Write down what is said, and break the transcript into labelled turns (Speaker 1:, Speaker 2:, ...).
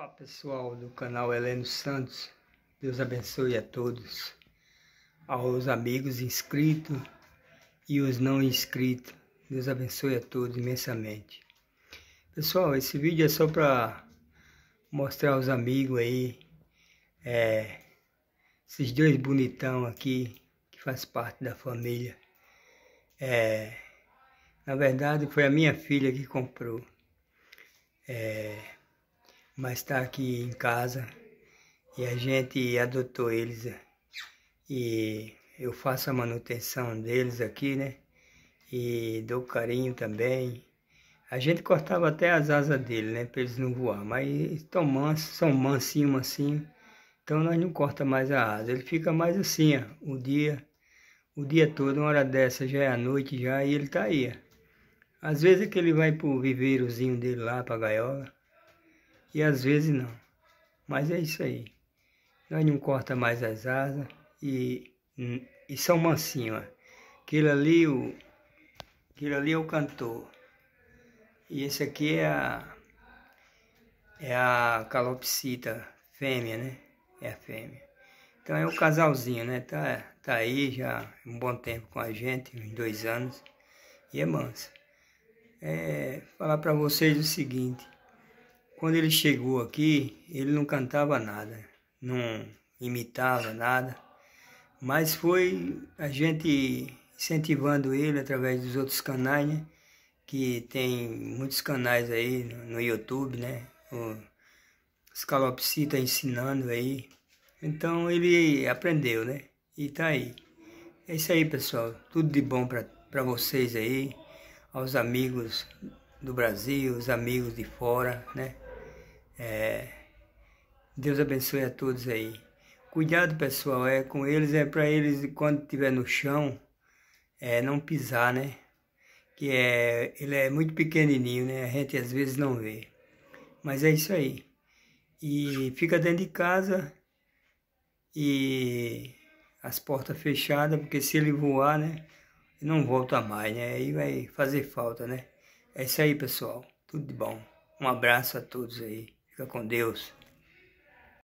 Speaker 1: Olá pessoal do canal Heleno Santos, Deus abençoe a todos, aos amigos inscritos e os não inscritos, Deus abençoe a todos imensamente. Pessoal, esse vídeo é só para mostrar aos amigos aí, é, esses dois bonitão aqui, que faz parte da família. É, na verdade foi a minha filha que comprou. É, mas está aqui em casa e a gente adotou eles é. e eu faço a manutenção deles aqui, né? E dou carinho também. A gente cortava até as asas dele, né? Para eles não voar, mas estão mansos, são mansinho, mansinho. Então nós não corta mais a asa, ele fica mais assim, ó, o dia, o dia todo, uma hora dessa já é a noite já e ele tá aí. Ó. Às vezes é que ele vai pro viveirozinho dele lá, pra gaiola e às vezes não. Mas é isso aí. Nós não corta mais as asas e, e são mansinhos. Aquilo ali, o, aquilo ali é o cantor. E esse aqui é a, é a calopsita fêmea, né? É a fêmea. Então é o casalzinho, né? Tá, tá aí já um bom tempo com a gente, uns dois anos. E é manso. É, falar para vocês o seguinte. Quando ele chegou aqui, ele não cantava nada, não imitava nada, mas foi a gente incentivando ele através dos outros canais, né? Que tem muitos canais aí no YouTube, né? O Scalopsita tá ensinando aí. Então ele aprendeu, né? E tá aí. É isso aí, pessoal. Tudo de bom para vocês aí, aos amigos do Brasil, os amigos de fora, né? É, Deus abençoe a todos aí. Cuidado, pessoal, é com eles, é para eles, quando estiver no chão, é não pisar, né? Que é, ele é muito pequenininho, né? A gente às vezes não vê. Mas é isso aí. E fica dentro de casa e as portas fechadas, porque se ele voar, né? Não volta mais, né? Aí vai fazer falta, né? É isso aí, pessoal. Tudo de bom. Um abraço a todos aí. Fica com Deus.